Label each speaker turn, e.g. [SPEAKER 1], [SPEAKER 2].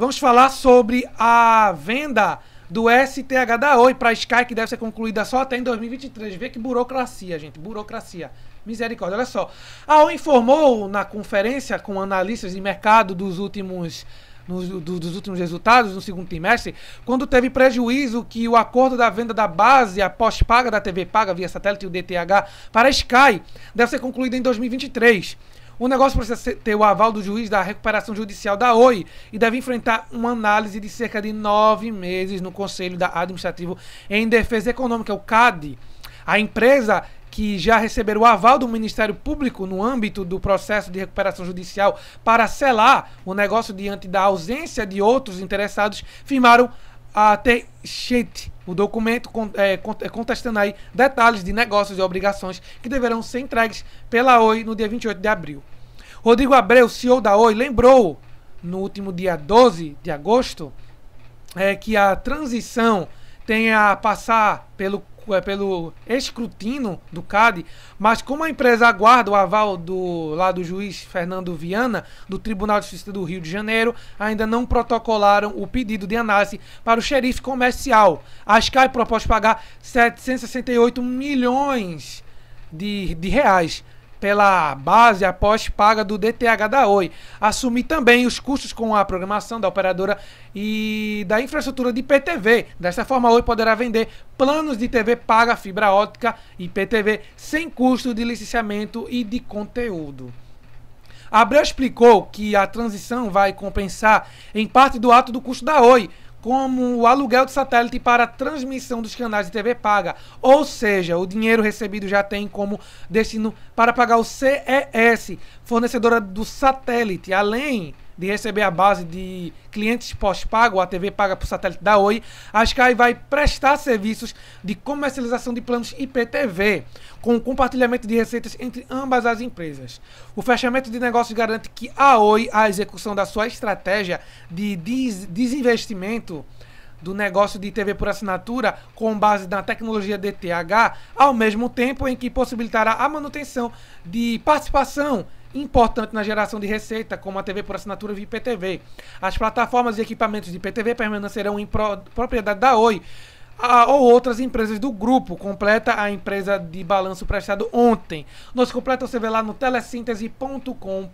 [SPEAKER 1] Vamos falar sobre a venda do STH da Oi para Sky, que deve ser concluída só até em 2023. Vê que burocracia, gente, burocracia. Misericórdia, olha só. A Oi informou na conferência com analistas de mercado dos últimos nos, do, dos últimos resultados no segundo trimestre, quando teve prejuízo que o acordo da venda da base após paga da TV paga via satélite, o DTH, para Sky, deve ser concluído em 2023. O negócio precisa ter o aval do juiz da recuperação judicial da OI e deve enfrentar uma análise de cerca de nove meses no Conselho Administrativo em Defesa Econômica, o CAD. A empresa que já receberam o aval do Ministério Público no âmbito do processo de recuperação judicial para selar o negócio diante da ausência de outros interessados, firmaram até ah, gente o documento é, é contestando aí detalhes de negócios e obrigações que deverão ser entregues pela Oi no dia 28 de abril. Rodrigo Abreu, CEO da Oi, lembrou no último dia 12 de agosto é, que a transição tem a passar pelo é pelo escrutínio do CAD, mas como a empresa aguarda o aval do lá do juiz Fernando Viana, do Tribunal de Justiça do Rio de Janeiro, ainda não protocolaram o pedido de análise para o xerife comercial. A Sky propôs pagar 768 milhões de, de reais pela base após paga do DTH da Oi, assumir também os custos com a programação da operadora e da infraestrutura de IPTV. Dessa forma, a Oi poderá vender planos de TV paga fibra ótica e IPTV sem custo de licenciamento e de conteúdo. Abreu explicou que a transição vai compensar em parte do ato do custo da Oi, como o aluguel de satélite para a transmissão dos canais de TV paga. Ou seja, o dinheiro recebido já tem como destino para pagar o CES, fornecedora do satélite, além de receber a base de clientes pós-pago, a TV paga por satélite da Oi, a Sky vai prestar serviços de comercialização de planos IPTV, com compartilhamento de receitas entre ambas as empresas. O fechamento de negócios garante que a Oi, a execução da sua estratégia de des desinvestimento, do negócio de TV por assinatura com base na tecnologia DTH, ao mesmo tempo em que possibilitará a manutenção de participação importante na geração de receita, como a TV por assinatura via IPTV. As plataformas e equipamentos de IPTV permanecerão em pro propriedade da Oi a, ou outras empresas do grupo, completa a empresa de balanço prestado ontem. Nos completa você vê lá no telesíntese.com.br.